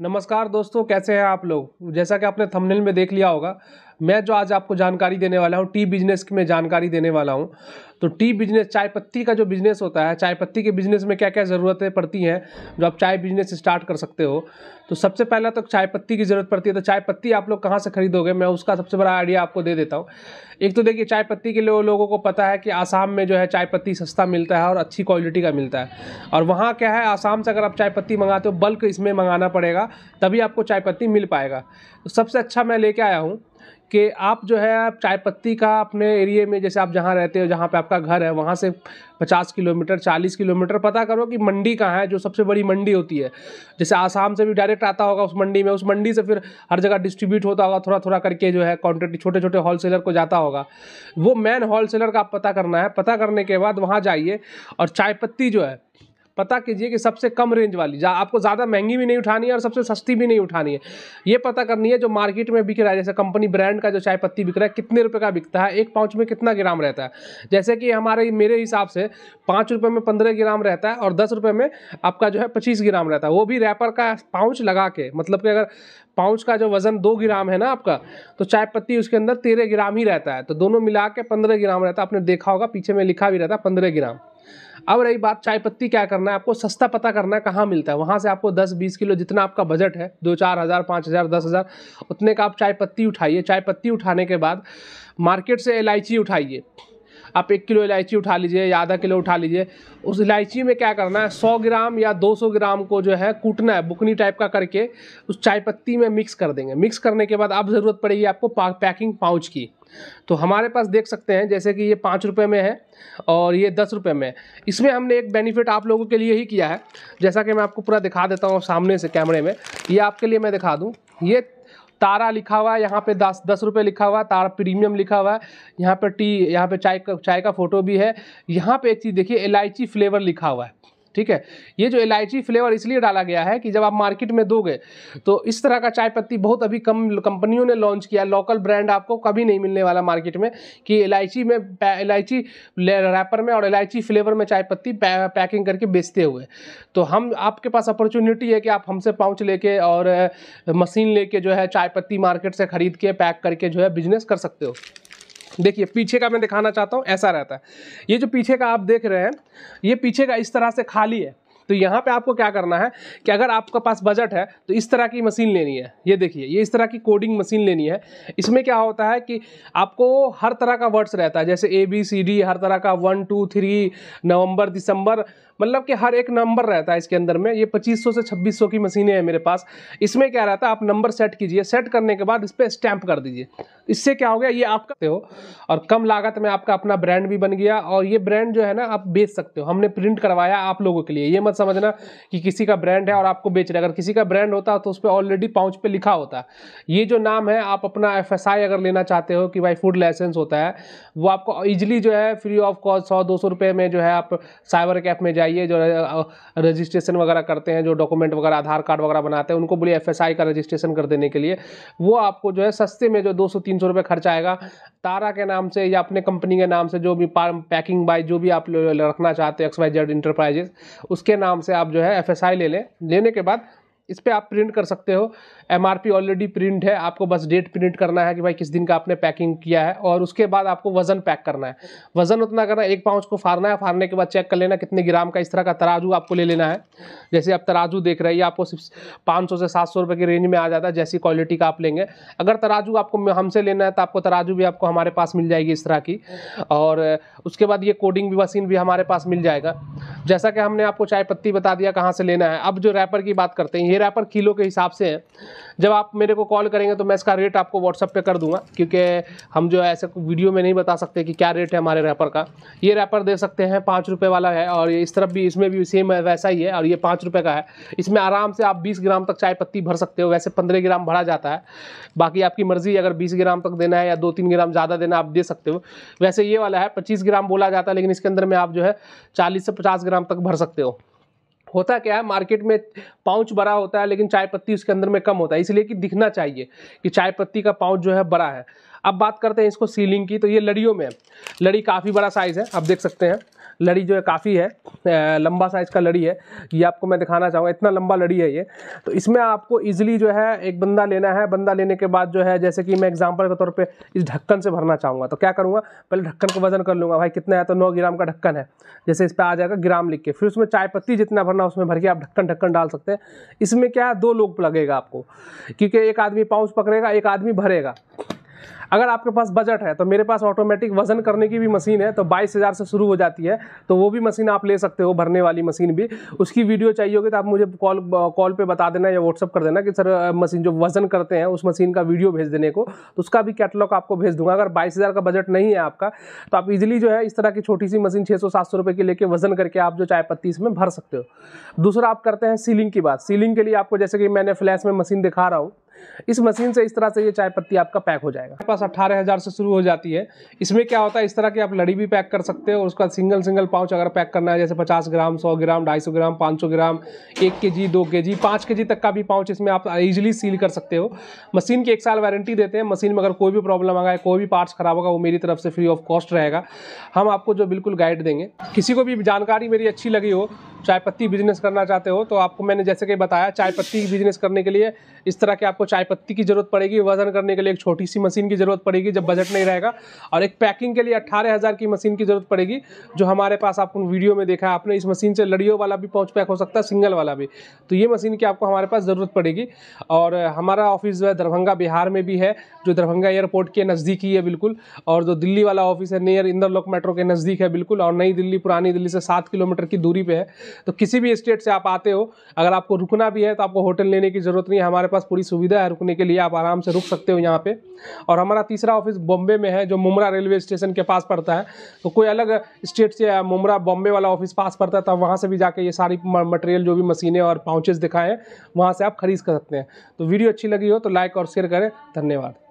नमस्कार दोस्तों कैसे हैं आप लोग जैसा कि आपने थंबनेल में देख लिया होगा मैं जो आज आपको जानकारी देने वाला हूँ टी बिजनेस की मैं जानकारी देने वाला हूँ तो टी बिजनेस चाय पत्ती का जो बिजनेस होता है चाय पत्ती के बिजनेस में क्या क्या ज़रूरतें पड़ती हैं जो आप चाय बिजनेस स्टार्ट कर सकते हो तो सबसे पहला तो चाय पत्ती की ज़रूरत पड़ती है तो चाय पत्ती आप लोग कहाँ से खरीदोगे मैं उसका सबसे बड़ा आइडिया आपको दे देता हूँ एक तो देखिए चाय पत्ती के लिए लोगों को पता है कि आसाम में जो है चाय पत्ती सस्ता मिलता है और अच्छी क्वालिटी का मिलता है और वहाँ क्या है आसाम से अगर आप चाय पत्ती मंगाते हो बल्क इसमें मंगाना पड़ेगा तभी आपको चाय पत्ती मिल पाएगा तो सबसे अच्छा मैं लेके आया हूँ कि आप जो है आप चाय पत्ती का अपने एरिए में जैसे आप जहाँ रहते हो जहाँ पे आपका घर है वहाँ से 50 किलोमीटर 40 किलोमीटर पता करो कि मंडी कहाँ है जो सबसे बड़ी मंडी होती है जैसे आसाम से भी डायरेक्ट आता होगा उस मंडी में उस मंडी से फिर हर जगह डिस्ट्रीब्यूट होता होगा थोड़ा थोड़ा करके जो है क्वान्टिटी छोटे छोटे होलसेलर को जाता होगा वो मैन होलसेलर का आप पता करना है पता करने के बाद वहाँ जाइए और चाय पत्ती जो है पता कीजिए कि सबसे कम रेंज वाली जहाँ जा, आपको ज़्यादा महंगी भी नहीं उठानी है और सबसे सस्ती भी नहीं उठानी है ये पता करनी है जो मार्केट में बिक रहा है जैसे कंपनी ब्रांड का जो चाय पत्ती बिक रहा है कितने रुपये का बिकता है एक पाउच में कितना ग्राम रहता है जैसे कि हमारे मेरे हिसाब से पाँच रुपये में पंद्रह ग्राम रहता है और दस रुपये में आपका जो है पच्चीस ग्राम रहता है वो भी रैपर का पाउच लगा के मतलब कि अगर पाउच का जो वज़न दो ग्राम है ना आपका तो चाय पत्ती उसके अंदर तेरह ग्राम ही रहता है तो दोनों मिला के पंद्रह ग्राम रहता है आपने देखा होगा पीछे में लिखा भी रहता है पंद्रह ग्राम अब रही बात चाय पत्ती क्या करना है आपको सस्ता पता करना है कहाँ मिलता है वहाँ से आपको 10-20 किलो जितना आपका बजट है दो चार हज़ार पाँच हज़ार दस हज़ार उतने का आप चाय पत्ती उठाइए चाय पत्ती उठाने के बाद मार्केट से इलायची उठाइए आप एक किलो इलायची उठा लीजिए या आधा किलो उठा लीजिए उस इलायची में क्या करना है सौ ग्राम या दो सौ ग्राम को जो है कूटना है बुकनी टाइप का करके उस चाय पत्ती में मिक्स कर देंगे मिक्स करने के बाद अब ज़रूरत पड़ेगी आपको पैकिंग पाउच की तो हमारे पास देख सकते हैं जैसे कि ये पाँच रुपये में है और ये दस रुपये में है इसमें हमने एक बेनिफिट आप लोगों के लिए ही किया है जैसा कि मैं आपको पूरा दिखा देता हूँ सामने से कैमरे में ये आपके लिए मैं दिखा दूँ ये तारा लिखा हुआ है यहाँ पे दस दस रुपये लिखा हुआ है तारा प्रीमियम लिखा हुआ है यहाँ पे टी यहाँ पे चाय का चाय का फ़ोटो भी है यहाँ पे एक चीज़ देखिए इलायची फ्लेवर लिखा हुआ है ठीक है ये जो इलायची फ्लेवर इसलिए डाला गया है कि जब आप मार्केट में दोगे तो इस तरह का चाय पत्ती बहुत अभी कम कंपनियों ने लॉन्च किया लोकल ब्रांड आपको कभी नहीं मिलने वाला मार्केट में कि इलायची में इलायची रैपर में और इलायची फ्लेवर में चाय पत्ती पै, पैकिंग करके बेचते हुए तो हम आपके पास अपॉर्चुनिटी है कि आप हमसे पाउच लेके और मशीन लेके जो है चाय पत्ती मार्केट से ख़रीद के पैक करके जो है बिजनेस कर सकते हो देखिए पीछे का मैं दिखाना चाहता हूँ ऐसा रहता है ये जो पीछे का आप देख रहे हैं ये पीछे का इस तरह से खाली है तो यहाँ पे आपको क्या करना है कि अगर आपके पास बजट है तो इस तरह की मशीन लेनी है ये देखिए ये इस तरह की कोडिंग मशीन लेनी है इसमें क्या होता है कि आपको हर तरह का वर्ड्स रहता है जैसे ए बी सी डी हर तरह का वन टू थ्री नवंबर दिसंबर मतलब कि हर एक नंबर रहता है इसके अंदर में ये 2500 से 2600 की मशीनें हैं मेरे पास इसमें क्या रहता है आप नंबर सेट कीजिए सेट करने के बाद इस पर स्टैंप कर दीजिए इससे क्या हो गया ये आप करते हो और कम लागत में आपका अपना ब्रांड भी बन गया और ये ब्रांड जो है ना आप बेच सकते हो हमने प्रिंट करवाया आप लोगों के लिए ये मत समझना कि किसी का ब्रांड है और आपको बेच रहे है अगर किसी का ब्रांड होता तो उस पर ऑलरेडी पाउच पे लिखा होता ये जो नाम है आप अपना एफ अगर लेना चाहते हो कि भाई फूड लाइसेंस होता है वो आपको ईजिली जो है फ्री ऑफ कॉस्ट सौ दो सौ में जो है आप साइबर कैफ में जाइए जो रजिस्ट्रेशन वगैरह करते हैं जो डॉक्यूमेंट वगैरह आधार कार्ड वगैरह बनाते हैं उनको बोलिए एफ का रजिस्ट्रेशन कर देने के लिए वो आपको जो है सस्ते में जो दो सौ तीन सौ रुपये खर्च आएगा तारा के नाम से या अपने कंपनी के नाम से जो भी पैकिंग बाय जो भी आप रखना चाहते हो एक्स वाई जेड इंटरप्राइजेस उसके नाम नाम से आप जो है एफ ले लें लेने के बाद इस पर आप प्रिंट कर सकते हो एम ऑलरेडी प्रिंट है आपको बस डेट प्रिंट करना है कि भाई किस दिन का आपने पैकिंग किया है और उसके बाद आपको वजन पैक करना है वजन उतना करना है एक पाउच को फाड़ना है फाड़ने के बाद चेक कर लेना कितने ग्राम का इस तरह का तराजू आपको ले लेना है जैसे आप तराजू देख रहे हैं आपको सिर्फ पाँच से सात सौ की रेंज में आ जाता है जैसी क्वालिटी का आप लेंगे अगर तराजू आपको हमसे लेना है तो आपको तराजू भी आपको हमारे पास मिल जाएगी इस तरह की और उसके बाद ये कोडिंग भी मशीन भी हमारे पास मिल जाएगा जैसा कि हमने आपको चाय पत्ती बता दिया कहाँ से लेना है अब जो रैपर की बात करते हैं ये मेरा पर किलो के हिसाब से है जब आप मेरे को कॉल करेंगे तो मैं इसका रेट आपको व्हाट्सअप पे कर दूंगा क्योंकि हम जो ऐसे वीडियो में नहीं बता सकते कि क्या रेट है हमारे रैपर का ये रैपर दे सकते हैं पाँच रुपये वाला है और ये इस तरफ भी इसमें भी सेम वैसा ही है और ये पाँच रुपये का है इसमें आराम से आप बीस ग्राम तक चाय पत्ती भर सकते हो वैसे पंद्रह ग्राम भरा जाता है बाकी आपकी मर्ज़ी अगर बीस ग्राम तक देना है या दो तीन ग्राम ज़्यादा देना आप दे सकते हो वैसे ये वाला है पच्चीस ग्राम बोला जाता है लेकिन इसके अंदर में आप जो है चालीस से पचास ग्राम तक भर सकते हो होता क्या है मार्केट में पाउच बड़ा होता है लेकिन चाय पत्ती उसके अंदर में कम होता है इसलिए कि दिखना चाहिए कि चाय पत्ती का पाउच जो है बड़ा है अब बात करते हैं इसको सीलिंग की तो ये लड़ियों में लड़ी काफ़ी बड़ा साइज़ है आप देख सकते हैं लड़ी जो है काफ़ी है लंबा साइज का लड़ी है ये आपको मैं दिखाना चाहूँगा इतना लंबा लड़ी है ये तो इसमें आपको ईजिली जो है एक बंदा लेना है बंदा लेने के बाद जो है जैसे कि मैं एग्जाम्पल के तौर पर इस ढक्कन से भरना चाहूँगा तो क्या करूँगा पहले ढक्कन का वजन कर लूँगा भाई कितना है तो नौ ग्राम का ढक्कन है जैसे इस पर आ जाएगा ग्राम लिख के फिर उसमें चाय पत्ती जितना भरना उसमें भर के आप ढक्कन ढक्कन डाल सकते हैं इसमें क्या है दो लोग लगेगा आपको क्योंकि एक आदमी पाउच पकड़ेगा एक आदमी भरेगा अगर आपके पास बजट है तो मेरे पास ऑटोमेटिक वजन करने की भी मशीन है तो बाईस हज़ार से शुरू हो जाती है तो वो भी मशीन आप ले सकते हो भरने वाली मशीन भी उसकी वीडियो चाहिए होगी तो आप मुझे कॉल कॉल पे बता देना या व्हाट्सअप कर देना कि सर मशीन जो वजन करते हैं उस मशीन का वीडियो भेज देने को तो उसका भी कैटलॉग आपको भेज दूंगा अगर बाईस का बजट नहीं है आपका तो आप इजिली जो है इस तरह की छोटी सी मशीन छः सौ सात सौ की लेकर वजन करके आप जो चाय पत्ती इसमें भर सकते हो दूसरा आप करते हैं सीलिंग की बात सीलिंग के लिए आपको जैसे कि मैंने फ्लैश में मशीन दिखा रहा हूँ इस मशीन से इस तरह से ये चाय पत्ती आपका पैक हो जाएगा पास अट्ठारह हज़ार से शुरू हो जाती है इसमें क्या होता है इस तरह की आप लड़ी भी पैक कर सकते और उसका सिंगल सिंगल पाउच अगर पैक करना है जैसे पचास ग्राम सौ ग्राम ढाई सौ ग्राम पाँच सौ ग्राम एक के जी दो के जी पाँच के जी तक का भी पाउच इसमें आप ईजिली सील कर सकते हो मशीन की एक साल वारंटी देते हैं मशीन में अगर कोई भी प्रॉब्लम आ गया कोई भी पार्ट्स खराब होगा वो मेरी तरफ से फ्री ऑफ कॉस्ट रहेगा हम आपको जो बिल्कुल गाइड देंगे किसी को भी जानकारी मेरी अच्छी लगी हो चाय पत्ती बिजनेस करना चाहते हो तो आपको मैंने जैसे कि बताया चाय पत्ती बिजनेस करने के लिए इस तरह के आपको चाय पत्ती की जरूरत पड़ेगी वजन करने के लिए एक छोटी सी मशीन की जरूरत पड़ेगी जब बजट नहीं रहेगा और एक पैकिंग के लिए अट्ठारह हज़ार की मशीन की जरूरत पड़ेगी जो हमारे पास आपको वीडियो में देखा है आपने इस मशीन से लड़ियों वाला भी पहुँच पैक हो सकता है सिंगल वाला भी तो ये मशीन की आपको हमारे पास ज़रूरत पड़ेगी और हमारा ऑफिस जो है दरभंगा बिहार में भी है जो दरभंगा एयरपोर्ट के नज़दीक ही है बिल्कुल और जो दिल्ली वाला ऑफिस है नियर लोक मेट्रो के नज़दीक है बिल्कुल और नई दिल्ली पुरानी दिल्ली से सात किलोमीटर की दूरी पर है तो किसी भी स्टेट से आप आते हो अगर आपको रुकना भी है तो आपको होटल लेने की ज़रूरत नहीं है हमारे पास पूरी सुविधा है रुकने के लिए आप आराम से रुक सकते हो यहाँ पे और हमारा तीसरा ऑफिस बॉम्बे में है जो मुमरा रेलवे स्टेशन के पास पड़ता है तो कोई अलग स्टेट से मुमरा बॉम्बे वाला ऑफिस पास पड़ता है तो वहाँ से भी जाके ये सारी मटेरियल जो भी मशीनें और पाउचेज दिखाएँ वहाँ से आप खरीद सकते हैं तो वीडियो अच्छी लगी हो तो लाइक और शेयर करें धन्यवाद